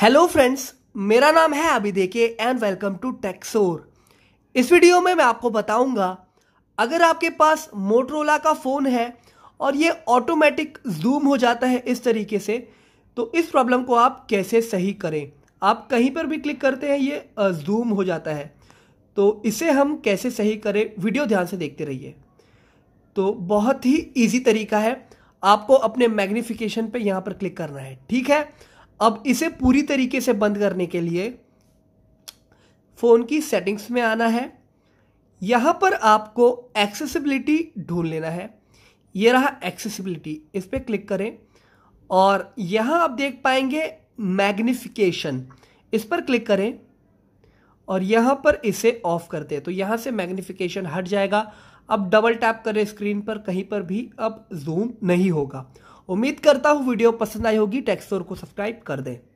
hello friends मेरा नाम है अभी देखे एंड वेलकम टू टेक्सोर इस वीडियो में मैं आपको बताऊंगा अगर आपके पास मोटरोला का फ़ोन है और ये ऑटोमेटिक जूम हो जाता है इस तरीके से तो इस प्रॉब्लम को आप कैसे सही करें आप कहीं पर भी क्लिक करते हैं ये जूम हो जाता है तो इसे हम कैसे सही करें वीडियो ध्यान से देखते रहिए तो बहुत ही ईजी तरीका है आपको अपने मैग्निफिकेशन पर यहाँ पर क्लिक करना है ठीक है अब इसे पूरी तरीके से बंद करने के लिए फ़ोन की सेटिंग्स में आना है यहां पर आपको एक्सेसिबिलिटी ढूंढ लेना है ये रहा एक्सेसिबिलिटी इस पर क्लिक करें और यहां आप देख पाएंगे मैग्निफिकेशन इस पर क्लिक करें और यहां पर इसे ऑफ कर दे तो यहां से मैग्निफिकेशन हट जाएगा अब डबल टैप करें स्क्रीन पर कहीं पर भी अब जूम नहीं होगा उम्मीद करता हूँ वीडियो पसंद आई होगी टेक्सोर को सब्सक्राइब कर दें